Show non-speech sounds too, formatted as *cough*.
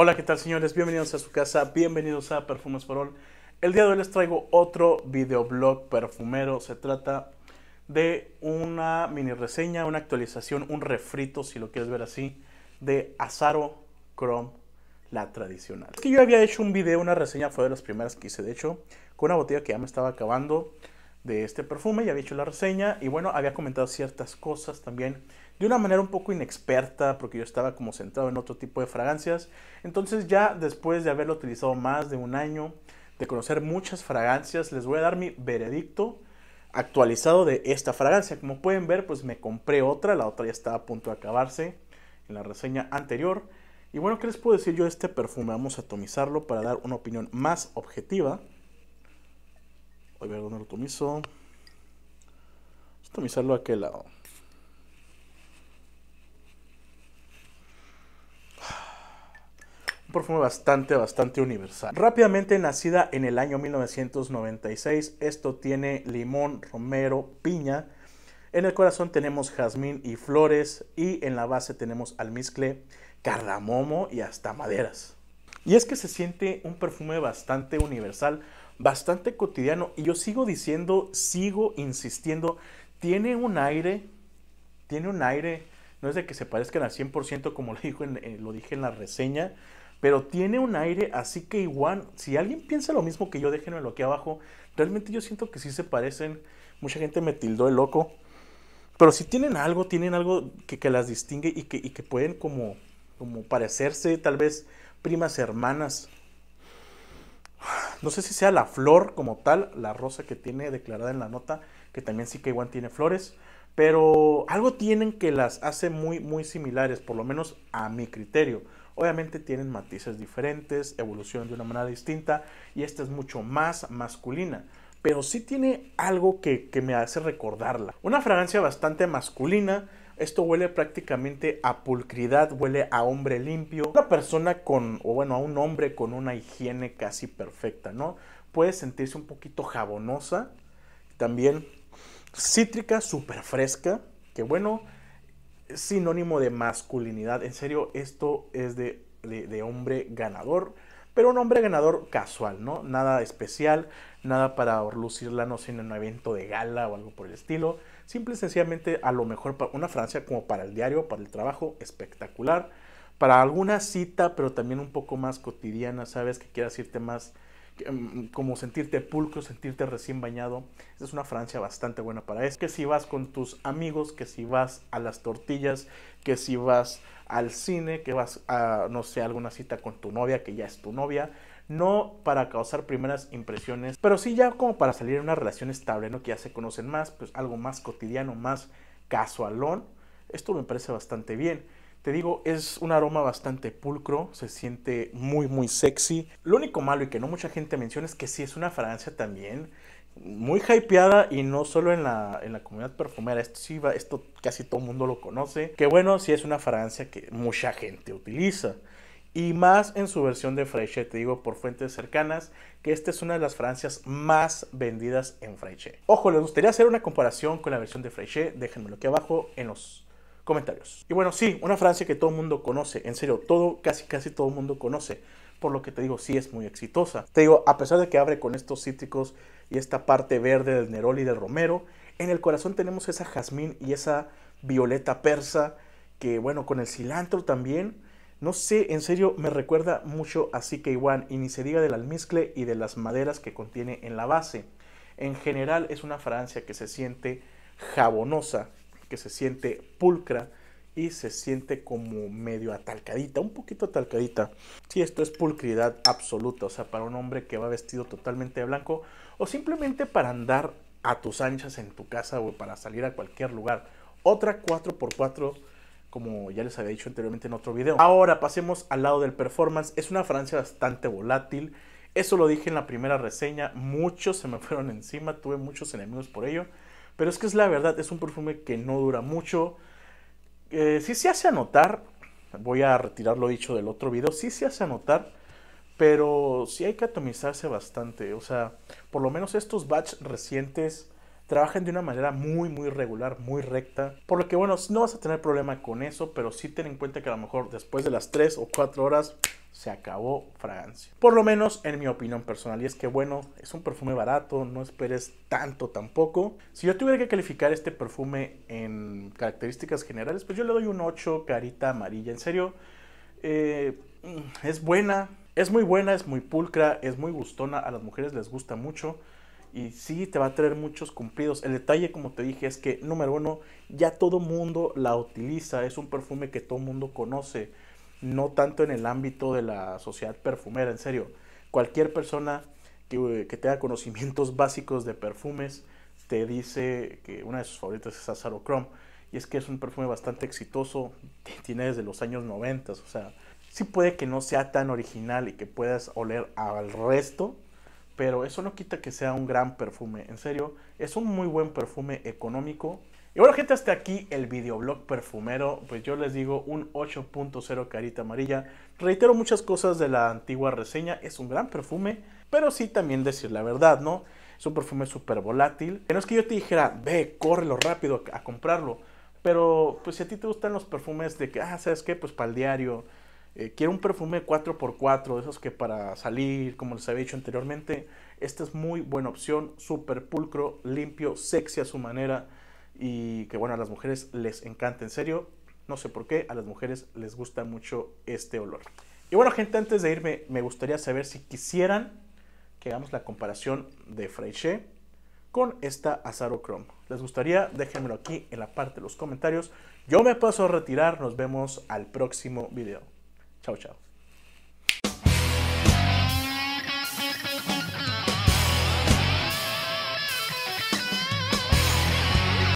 Hola, ¿qué tal señores? Bienvenidos a su casa, bienvenidos a Perfumes for All. El día de hoy les traigo otro videoblog perfumero. Se trata de una mini reseña, una actualización, un refrito, si lo quieres ver así, de Azaro Chrome, la tradicional. que yo había hecho un video, una reseña, fue de las primeras que hice, de hecho, con una botella que ya me estaba acabando de este perfume, ya había hecho la reseña y bueno, había comentado ciertas cosas también de una manera un poco inexperta porque yo estaba como centrado en otro tipo de fragancias. Entonces ya después de haberlo utilizado más de un año, de conocer muchas fragancias, les voy a dar mi veredicto actualizado de esta fragancia. Como pueden ver, pues me compré otra, la otra ya estaba a punto de acabarse en la reseña anterior. Y bueno, ¿qué les puedo decir yo de este perfume? Vamos a atomizarlo para dar una opinión más objetiva. Voy a ver dónde lo tomizo. Vamos a tomizarlo a aquel lado. un perfume bastante, bastante universal. Rápidamente nacida en el año 1996, esto tiene limón, romero, piña. En el corazón tenemos jazmín y flores y en la base tenemos almizcle, cardamomo y hasta maderas. Y es que se siente un perfume bastante universal, bastante cotidiano. Y yo sigo diciendo, sigo insistiendo, tiene un aire, tiene un aire, no es de que se parezcan al 100% como *laughs* lo, dijo eh, lo dije en la reseña, pero tiene un aire, así que igual, si alguien piensa lo mismo que yo, déjenmelo aquí abajo. Realmente yo siento que sí se parecen. Mucha gente me tildó de loco. Pero si tienen algo, tienen algo que, las distingue y que, que pueden como, como parecerse, tal vez primas hermanas. No sé si sea la flor como tal, la rosa que tiene declarada en la nota, que también sí que igual tiene flores, pero algo tienen que las hace muy, muy similares, por lo menos a mi criterio. Obviamente tienen matices diferentes, evolucionan de una manera distinta y esta es mucho más masculina. Pero sí tiene algo que, que me hace recordarla. Una fragancia bastante masculina, esto huele prácticamente a pulcridad, huele a hombre limpio. Una persona con, o bueno, a un hombre con una higiene casi perfecta, ¿no? Puede sentirse un poquito jabonosa, también cítrica, súper fresca, que bueno, sinónimo de masculinidad. En serio, esto es de hombre ganador pero un hombre ganador casual, ¿no? Nada especial, nada para lucirla, no sé, en un evento de gala o algo por el estilo. Simple y sencillamente, a lo mejor para una Francia como para el diario, para el trabajo, espectacular. Para alguna cita, pero también un poco más cotidiana, ¿sabes? Que quieras irte más Em, como sentirte pulcro, sentirte recién bañado. es una Francia bastante buena para eso. Que si vas con tus amigos, que si vas a las tortillas, que si vas al cine, que vas a, no sé, alguna cita con tu novia, que ya es tu novia. No para causar primeras impresiones, pero sí ya como para salir en una relación estable, ¿no? Que ya se conocen más, pues algo más cotidiano, más casualón. Esto me parece bastante bien. Te digo, es un aroma bastante pulcro, se siente muy, muy sexy. Lo único malo y que no mucha gente menciona es que sí es una fragancia también muy hypeada y no solo en la, en la comunidad perfumera. Esto esto casi todo el mundo lo conoce. Que bueno, sí es una fragancia que mucha gente utiliza. Y más en su versión de Fraiche, te digo por fuentes cercanas, que esta es una de las fragancias más vendidas en Fraiche. Ojo, les gustaría hacer una comparación con la versión de Fraiche, déjenmelo aquí abajo en los comentarios. Y bueno, sí, una Francia que todo el mundo conoce, en serio, todo, casi casi todo el mundo conoce, por lo que te digo, sí es muy exitosa. Te digo, a pesar de que abre con estos cítricos y esta parte verde del neroli del romero, en el corazón tenemos esa jazmín y esa violeta persa, que bueno, con el cilantro también, no sé, en serio, me recuerda mucho a CK1 y ni se diga del almizcle y de las maderas que contiene en la base. En general es una fragancia que se siente jabonosa que se siente pulcra y se siente como medio atalcadita, un poquito atalcadita. Si sí, esto es pulcridad absoluta, o sea, para un hombre que va vestido totalmente de blanco o simplemente para andar a tus anchas en tu casa o para salir a cualquier lugar. Otra 4x4 como ya les había dicho anteriormente en otro video. Ahora pasemos al lado del performance. Es una Francia bastante volátil. Eso lo dije en la primera reseña. Muchos se me *laughs* fueron encima. Tuve muchos enemigos por ello. Pero es que es la verdad, es un perfume que no dura mucho. Eh, sí se hace anotar, voy a retirar lo dicho del otro video, sí se hace anotar, pero sí hay que atomizarse bastante. O sea, por lo menos estos batch recientes trabajan de una manera muy, muy regular, muy recta. Por lo que, bueno, no vas a tener problema con eso, pero sí ten en cuenta que a lo mejor después de las 3 o 4 horas se acabó fragancia. Por lo menos en mi opinión personal. Y es que, bueno, es un perfume barato, no esperes tanto tampoco. Si yo tuviera que calificar este perfume en características generales, pues yo le doy un 8, carita amarilla. En serio, eh, es buena. Es muy buena, es muy pulcra, es muy gustona, a las mujeres les gusta mucho y sí te va a traer muchos cumplidos. El detalle, como te dije, es que, número uno, ya todo mundo la utiliza, es un perfume que todo mundo conoce, no tanto en el ámbito de la sociedad perfumera, en serio. Cualquier persona que, eh, que tenga conocimientos *laughs* básicos de perfumes te dice que una de sus favoritas es Azaro Chrome. Y es que es un perfume bastante exitoso, tiene desde los años 90, o sea, sí puede que no sea tan original y que puedas oler al resto, pero eso no quita que sea un gran perfume. En serio, es un muy buen perfume económico. Y bueno, gente, hasta aquí el videoblog perfumero. Pues yo les digo un 8.0 carita amarilla. Reitero muchas cosas de la antigua reseña. Es un gran perfume, pero sí también decir la verdad, ¿no? Es un perfume súper volátil. Que no es que yo te dijera, ve, córrelo rápido a comprarlo. Pero pues si a ti te gustan los perfumes de que, ah, ¿sabes qué? Pues para el diario eh, quiero un perfume 4x4, de esos que para salir, como les había dicho anteriormente, esta es muy buena opción, súper pulcro, limpio, sexy a su manera y que bueno, a las mujeres les encanta, en serio, no sé por qué, a las mujeres les gusta mucho este olor. Y bueno gente, antes de irme, me gustaría saber si quisieran que hagamos la comparación de Freyche con esta Azaro Chrome. ¿Les gustaría? Déjenmelo aquí en la parte de los comentarios. Yo me paso a retirar, nos vemos al próximo video. Ciao, ciao.